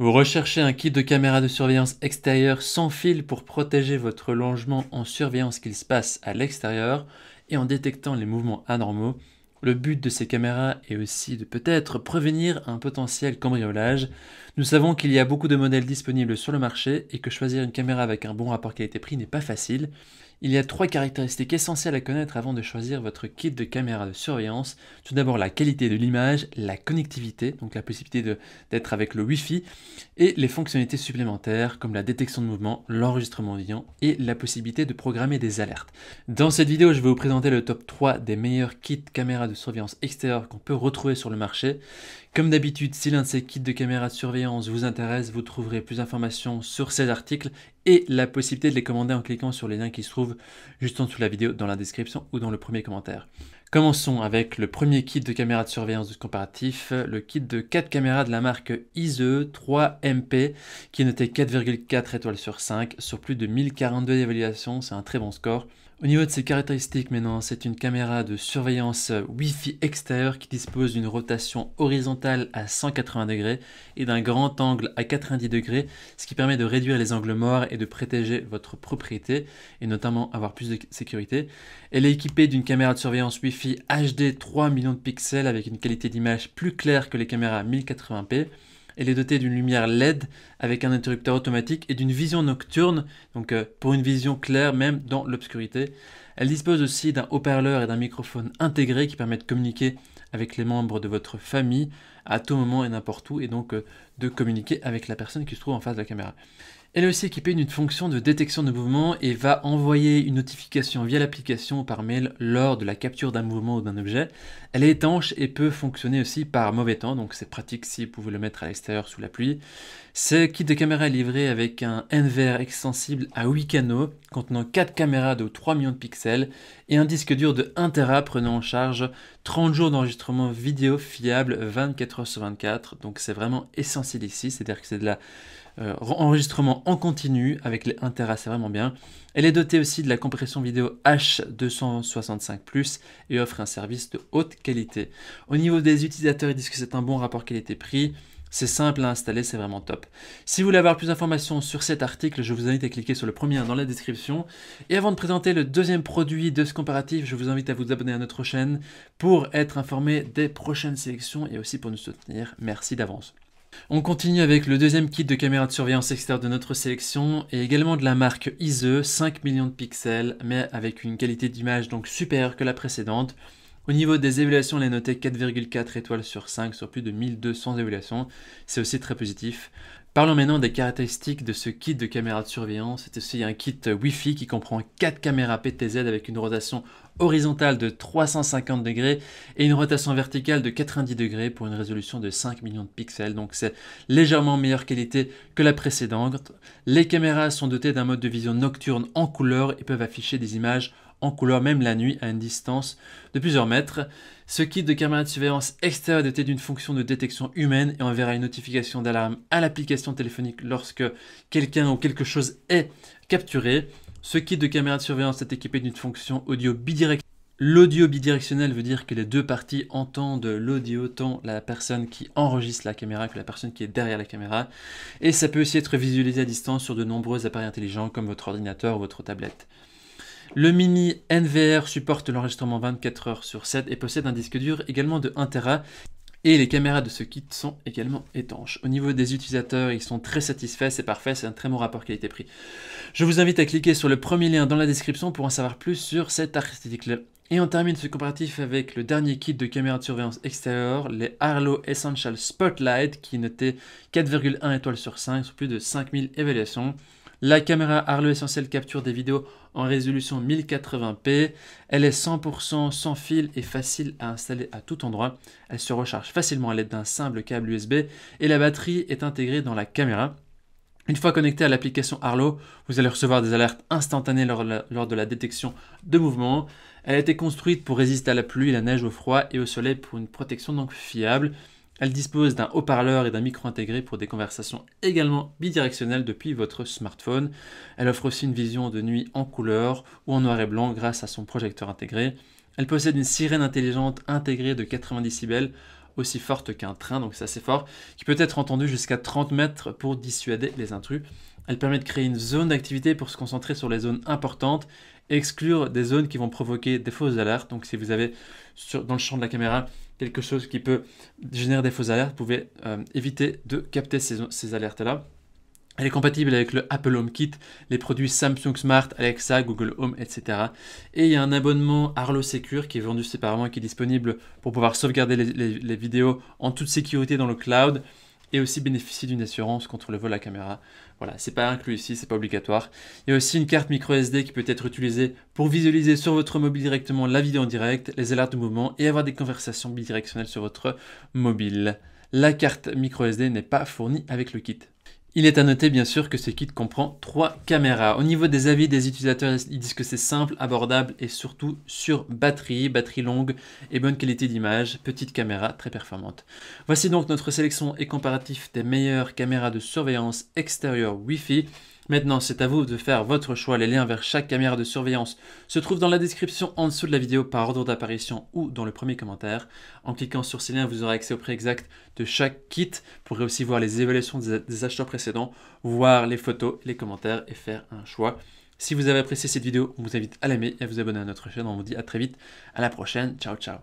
Vous recherchez un kit de caméra de surveillance extérieure sans fil pour protéger votre logement en surveillant ce qu'il se passe à l'extérieur et en détectant les mouvements anormaux. Le but de ces caméras est aussi de peut-être prévenir un potentiel cambriolage. Nous savons qu'il y a beaucoup de modèles disponibles sur le marché et que choisir une caméra avec un bon rapport qualité-prix n'est pas facile. Il y a trois caractéristiques essentielles à connaître avant de choisir votre kit de caméra de surveillance. Tout d'abord la qualité de l'image, la connectivité, donc la possibilité d'être avec le Wi-Fi, et les fonctionnalités supplémentaires comme la détection de mouvement, l'enregistrement vivant et la possibilité de programmer des alertes. Dans cette vidéo, je vais vous présenter le top 3 des meilleurs kits caméra de surveillance extérieure qu'on peut retrouver sur le marché. Comme d'habitude, si l'un de ces kits de caméra de surveillance vous intéresse, vous trouverez plus d'informations sur ces articles et la possibilité de les commander en cliquant sur les liens qui se trouvent juste en dessous de la vidéo dans la description ou dans le premier commentaire. Commençons avec le premier kit de caméra de surveillance de comparatif, le kit de 4 caméras de la marque e ISE 3MP qui est noté 4,4 étoiles sur 5 sur plus de 1042 évaluations, c'est un très bon score. Au niveau de ses caractéristiques maintenant, c'est une caméra de surveillance euh, Wi-Fi extérieure qui dispose d'une rotation horizontale à 180 degrés et d'un grand angle à 90 degrés, ce qui permet de réduire les angles morts et de protéger votre propriété et notamment avoir plus de sécurité. Elle est équipée d'une caméra de surveillance Wi-Fi HD 3 millions de pixels avec une qualité d'image plus claire que les caméras 1080p. Elle est dotée d'une lumière LED avec un interrupteur automatique et d'une vision nocturne, donc euh, pour une vision claire même dans l'obscurité. Elle dispose aussi d'un haut-parleur et d'un microphone intégré qui permet de communiquer avec les membres de votre famille à tout moment et n'importe où et donc euh, de communiquer avec la personne qui se trouve en face de la caméra. Elle est aussi équipée d'une fonction de détection de mouvement et va envoyer une notification via l'application par mail lors de la capture d'un mouvement ou d'un objet. Elle est étanche et peut fonctionner aussi par mauvais temps, donc c'est pratique si vous pouvez le mettre à l'extérieur sous la pluie. Ce kit de caméra est livré avec un NVR extensible à 8 canaux contenant 4 caméras de 3 millions de pixels et un disque dur de 1 Tera prenant en charge 30 jours d'enregistrement vidéo fiable 24 heures sur 24. Donc c'est vraiment essentiel ici, c'est-à-dire que c'est de l'enregistrement euh, en continu avec les 1 Tera, c'est vraiment bien. Elle est dotée aussi de la compression vidéo H265+, et offre un service de haute qualité. Au niveau des utilisateurs, ils disent que c'est un bon rapport qualité-prix. C'est simple à installer, c'est vraiment top. Si vous voulez avoir plus d'informations sur cet article, je vous invite à cliquer sur le premier dans la description. Et avant de présenter le deuxième produit de ce comparatif, je vous invite à vous abonner à notre chaîne pour être informé des prochaines sélections et aussi pour nous soutenir. Merci d'avance. On continue avec le deuxième kit de caméra de surveillance externe de notre sélection et également de la marque ISE, 5 millions de pixels, mais avec une qualité d'image donc supérieure que la précédente. Au niveau des évaluations, elle est notée 4,4 étoiles sur 5 sur plus de 1200 évaluations. C'est aussi très positif. Parlons maintenant des caractéristiques de ce kit de caméra de surveillance. C'est aussi un kit Wi-Fi qui comprend 4 caméras PTZ avec une rotation horizontale de 350 degrés et une rotation verticale de 90 degrés pour une résolution de 5 millions de pixels. Donc c'est légèrement meilleure qualité que la précédente. Les caméras sont dotées d'un mode de vision nocturne en couleur et peuvent afficher des images en couleur même la nuit à une distance de plusieurs mètres. Ce kit de caméra de surveillance extérieure est doté d'une fonction de détection humaine et enverra une notification d'alarme à l'application téléphonique lorsque quelqu'un ou quelque chose est capturé. Ce kit de caméra de surveillance est équipé d'une fonction audio bidirectionnelle. L'audio bidirectionnel veut dire que les deux parties entendent l'audio, tant la personne qui enregistre la caméra que la personne qui est derrière la caméra. Et ça peut aussi être visualisé à distance sur de nombreux appareils intelligents comme votre ordinateur ou votre tablette. Le mini NVR supporte l'enregistrement 24 heures sur 7 et possède un disque dur également de 1 Tera. Et les caméras de ce kit sont également étanches. Au niveau des utilisateurs, ils sont très satisfaits, c'est parfait, c'est un très bon rapport qualité-prix. Je vous invite à cliquer sur le premier lien dans la description pour en savoir plus sur cet article. Et on termine ce comparatif avec le dernier kit de caméras de surveillance extérieure, les Arlo Essential Spotlight, qui notait 4,1 étoiles sur 5 sur plus de 5000 évaluations. La caméra Arlo Essentiel capture des vidéos en résolution 1080p. Elle est 100% sans fil et facile à installer à tout endroit. Elle se recharge facilement à l'aide d'un simple câble USB et la batterie est intégrée dans la caméra. Une fois connectée à l'application Arlo, vous allez recevoir des alertes instantanées lors, lors, de la détection de mouvements. Elle a été construite pour résister à la pluie, la neige, au froid et au soleil pour une protection donc fiable. Elle dispose d'un haut-parleur et d'un micro intégré pour des conversations également bidirectionnelles depuis votre smartphone. Elle offre aussi une vision de nuit en couleur ou en noir et blanc grâce à son projecteur intégré. Elle possède une sirène intelligente intégrée de 90 dB, aussi forte qu'un train, donc c'est assez fort, qui peut être entendue jusqu'à 30 mètres pour dissuader les intrus. Elle permet de créer une zone d'activité pour se concentrer sur les zones importantes et exclure des zones qui vont provoquer des fausses alertes. Donc si vous avez dans le champ de la caméra quelque chose qui peut générer des fausses alertes, vous pouvez euh, éviter de capter ces, alertes-là. Elle est compatible avec le Apple Home Kit, les produits Samsung Smart, Alexa, Google Home, etc. Et il y a un abonnement Arlo Secure qui est vendu séparément et qui est disponible pour pouvoir sauvegarder les vidéos en toute sécurité dans le cloud et aussi bénéficier d'une assurance contre le vol à caméra. Voilà, c'est pas inclus ici, c'est pas obligatoire. Il y a aussi une carte micro SD qui peut être utilisée pour visualiser sur votre mobile directement la vidéo en direct, les alertes de mouvement et avoir des conversations bidirectionnelles sur votre mobile. La carte micro SD n'est pas fournie avec le kit. Il est à noter bien sûr que ce kit comprend trois caméras. Au niveau des avis des utilisateurs, ils disent que c'est simple, abordable et surtout sur batterie, batterie longue et bonne qualité d'image, petite caméra très performante. Voici donc notre sélection et comparatif des meilleures caméras de surveillance extérieure Wi-Fi. Maintenant, c'est à vous de faire votre choix. Les liens vers chaque caméra de surveillance se trouvent dans la description en dessous de la vidéo par ordre d'apparition ou dans le premier commentaire. En cliquant sur ces liens, vous aurez accès au prix exact de chaque kit. Vous pourrez aussi voir les évaluations des acheteurs précédents, voir les photos, les commentaires et faire un choix. Si vous avez apprécié cette vidéo, on vous invite à l'aimer et à vous abonner à notre chaîne. On vous dit à très vite, à la prochaine. Ciao, ciao.